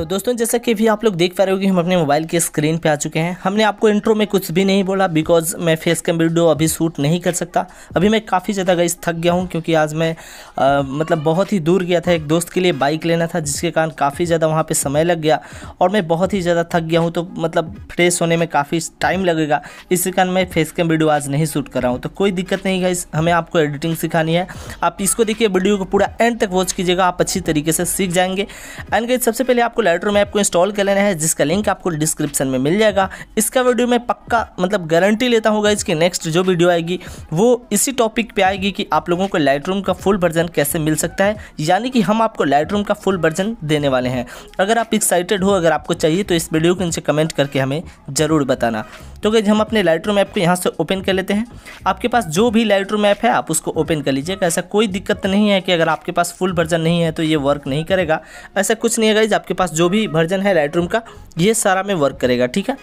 तो दोस्तों जैसा कि भी आप लोग देख पा रहे हो कि हम अपने मोबाइल के स्क्रीन पे आ चुके हैं हमने आपको इंट्रो में कुछ भी नहीं बोला बिकॉज मैं फेस कैम वीडियो अभी शूट नहीं कर सकता अभी मैं काफ़ी ज़्यादा गई थक गया हूँ क्योंकि आज मैं आ, मतलब बहुत ही दूर गया था एक दोस्त के लिए बाइक लेना था जिसके कारण काफ़ी ज़्यादा वहाँ पर समय लग गया और मैं बहुत ही ज़्यादा थक गया हूँ तो मतलब फ्रेश होने में काफ़ी टाइम लगेगा इसी कारण मैं फेस कैम वीडियो आज नहीं शूट कर रहा हूँ तो कोई दिक्कत नहीं गई हमें आपको एडिटिंग सिखानी है आप इसको देखिए वीडियो को पूरा एंड तक वॉच कीजिएगा आप अच्छी तरीके से सीख जाएंगे एंड गई सबसे पहले आपको फ्लटर में आपको इंस्टॉल कर लेना है जिसका लिंक आपको डिस्क्रिप्शन में मिल जाएगा इसका वीडियो मैं पक्का मतलब गारंटी लेता हूँ इसकी नेक्स्ट जो वीडियो आएगी वो इसी टॉपिक पे आएगी कि आप लोगों को लाइट का फुल वर्जन कैसे मिल सकता है यानी कि हम आपको लाइट का फुल वर्जन देने वाले हैं अगर आप एक्साइटेड हो अगर आपको चाहिए तो इस वीडियो को इनसे कमेंट करके हमें ज़रूर बताना तो गई हम अपने लाइट ऐप को यहाँ से ओपन कर लेते हैं आपके पास जो भी लाइट ऐप है आप उसको ओपन कर लीजिएगा ऐसा कोई दिक्कत नहीं है कि अगर आपके पास फुल वर्जन नहीं है तो ये वर्क नहीं करेगा ऐसा कुछ नहीं है गाइज आपके पास जो भी वर्जन है लाइट का ये सारा में वर्क करेगा ठीक है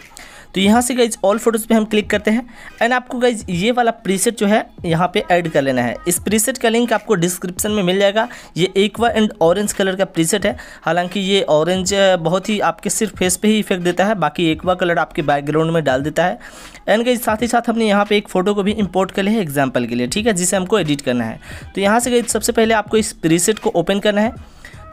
तो यहाँ से गाइज ऑल फोटोज़ पे हम क्लिक करते हैं एंड आपको गाइज ये वाला प्रीसेट जो है यहाँ पे ऐड कर लेना है इस प्रीसेट का लिंक आपको डिस्क्रिप्शन में मिल जाएगा ये एक्वा एंड ऑरेंज कलर का प्रीसेट है हालांकि ये ऑरेंज बहुत ही आपके सिर्फ फेस पे ही इफेक्ट देता है बाकी एक्वा कलर आपके बैकग्राउंड में डाल देता है एंड गई साथ ही साथ हमने यहाँ पर एक फ़ोटो को भी इम्पोर्ट कर लिया है एग्जाम्पल के लिए ठीक है जिसे हमको एडिट करना है तो यहाँ से गई सबसे पहले आपको इस प्रीसेट को ओपन करना है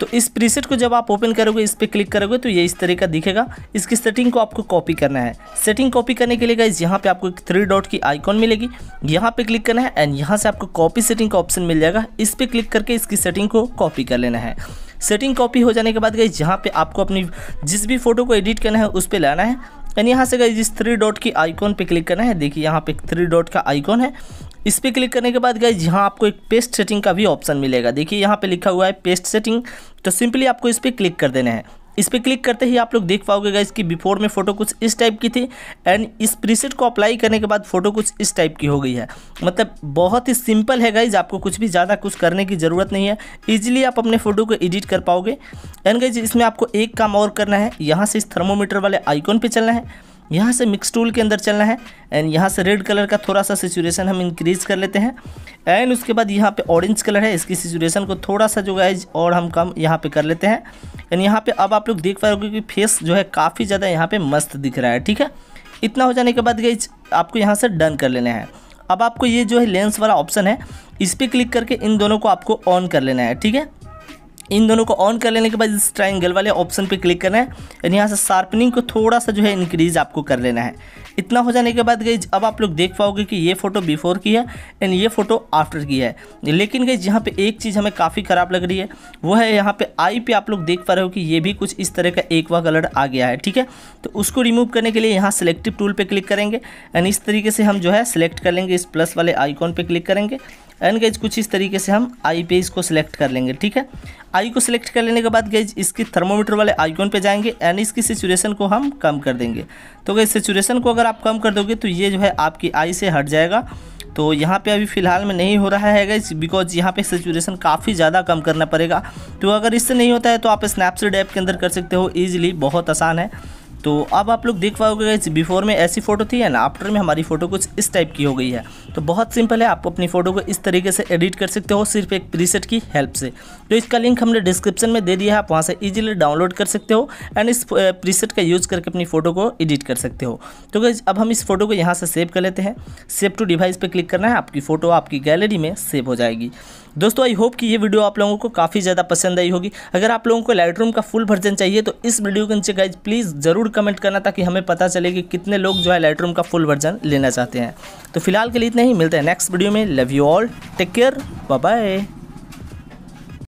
तो इस प्रीसेट को जब आप ओपन करोगे इस पर क्लिक करोगे तो ये इस तरह का दिखेगा इसकी सेटिंग को आपको कॉपी करना है सेटिंग कॉपी करने के लिए गाइज यहाँ पे आपको एक थ्री डॉट की आइकॉन मिलेगी यहाँ पे क्लिक करना है एंड यहाँ से आपको कॉपी सेटिंग का ऑप्शन मिल जाएगा इस पर क्लिक करके इसकी सेटिंग को कॉपी कर लेना है सेटिंग कॉपी हो जाने के बाद गई जहाँ पे आपको अपनी जिस भी फोटो को एडिट करना है उस पर लाना है एंड यहाँ से गई जिस थ्री डॉट की आइकॉन पे क्लिक करना है देखिए यहाँ पे थ्री डॉट का आइकॉन है इस पर क्लिक करने के बाद गाइज यहाँ आपको एक पेस्ट सेटिंग का भी ऑप्शन मिलेगा देखिए यहाँ पे लिखा हुआ है पेस्ट सेटिंग तो सिंपली आपको इस पर क्लिक कर देना है इस पर क्लिक करते ही आप लोग देख पाओगे गाइज इसकी बिफोर में फ़ोटो कुछ इस टाइप की थी एंड इस प्रीसेट को अप्लाई करने के बाद फ़ोटो कुछ इस टाइप की हो गई है मतलब बहुत ही सिंपल है गाइज आपको कुछ भी ज़्यादा कुछ करने की ज़रूरत नहीं है ईजिली आप अपने फ़ोटो को एडिट कर पाओगे एंड गाइज इसमें आपको एक काम और करना है यहाँ से इस थर्मोमीटर वाले आइकॉन पर चलना है यहाँ से मिक्स टूल के अंदर चलना है एंड यहाँ से रेड कलर का थोड़ा सा सिचुएशन हम इंक्रीज़ कर लेते हैं एंड उसके बाद यहाँ पे ऑरेंज कलर है इसकी सिचुएशन को थोड़ा सा जो गाइज और हम कम यहाँ पे कर लेते हैं एंड यहाँ पे अब आप लोग देख पा रहे हो कि फेस जो है काफ़ी ज़्यादा यहाँ पे मस्त दिख रहा है ठीक है इतना हो जाने के बाद गाइज आपको यहाँ से डन कर लेना है अब आपको ये जो है लेंस वाला ऑप्शन है इस पर क्लिक करके इन दोनों को आपको ऑन कर लेना है ठीक है इन दोनों को ऑन कर लेने के बाद इस ट्राइंगल वाले ऑप्शन पे क्लिक करना है यानी यहाँ से शार्पनिंग को थोड़ा सा जो है इंक्रीज आपको कर लेना है इतना हो जाने के बाद गई अब आप लोग देख पाओगे कि ये फ़ोटो बिफोर की है एंड ये फ़ोटो आफ्टर की है लेकिन गई यहाँ पे एक चीज़ हमें काफ़ी ख़राब लग रही है वो है यहाँ पे आई पे आप लोग देख पा रहे हो कि ये भी कुछ इस तरह का एक वा कलर आ गया है ठीक है तो उसको रिमूव करने के लिए यहाँ सेलेक्टिव टूल पर क्लिक करेंगे एंड इस तरीके से हम जो है सेलेक्ट कर लेंगे इस प्लस वाले आइकॉन पर क्लिक करेंगे एंड गैज कुछ इस तरीके से हम आई पे इसको सिलेक्ट कर लेंगे ठीक है आई को सिलेक्ट कर लेने के बाद गैज इसकी थर्मोमीटर वाले आइकॉन पे जाएंगे एंड इसकी सिचुएशन को हम कम कर देंगे तो गई सिचुएशन को अगर आप कम कर दोगे तो ये जो है आपकी आई से हट जाएगा तो यहाँ पे अभी फ़िलहाल में नहीं हो रहा है गैज बिकॉज यहाँ पे सेचुरेशन काफ़ी ज़्यादा कम करना पड़ेगा तो अगर इससे नहीं होता है तो आप स्नैपसीड ऐप के अंदर कर सकते हो ईजिली बहुत आसान है तो अब आप लोग देख पाओगे बिफोर में ऐसी फ़ोटो थी है ना आफ्टर में हमारी फ़ोटो कुछ इस टाइप की हो गई है तो बहुत सिंपल है आप अपनी फ़ोटो को इस तरीके से एडिट कर सकते हो सिर्फ एक प्रीसेट की हेल्प से तो इसका लिंक हमने डिस्क्रिप्शन में दे दिया है आप वहाँ से ईजिली डाउनलोड कर सकते हो एंड इस प्रीसेट का यूज़ करके अपनी फ़ोटो को एडिट कर सकते हो तो गाइज अब हम इस फ़ोटो को यहाँ से सेव कर लेते हैं सेव टू डिवाइस पर क्लिक करना है आपकी फ़ोटो आपकी गैलरी में सेव हो जाएगी दोस्तों आई होप कि ये वीडियो आप लोगों को काफ़ी ज़्यादा पसंद आई होगी अगर आप लोगों को लाइटरूम का फुल वर्जन चाहिए तो इस वीडियो के नीचे गाइज प्लीज़ ज़रूर कमेंट करना ताकि हमें पता चले कि कितने लोग जो है लाइटरूम का फुल वर्जन लेना चाहते हैं तो फिलहाल के लिए इतना ही मिलते हैं नेक्स्ट वीडियो में love you all take care bye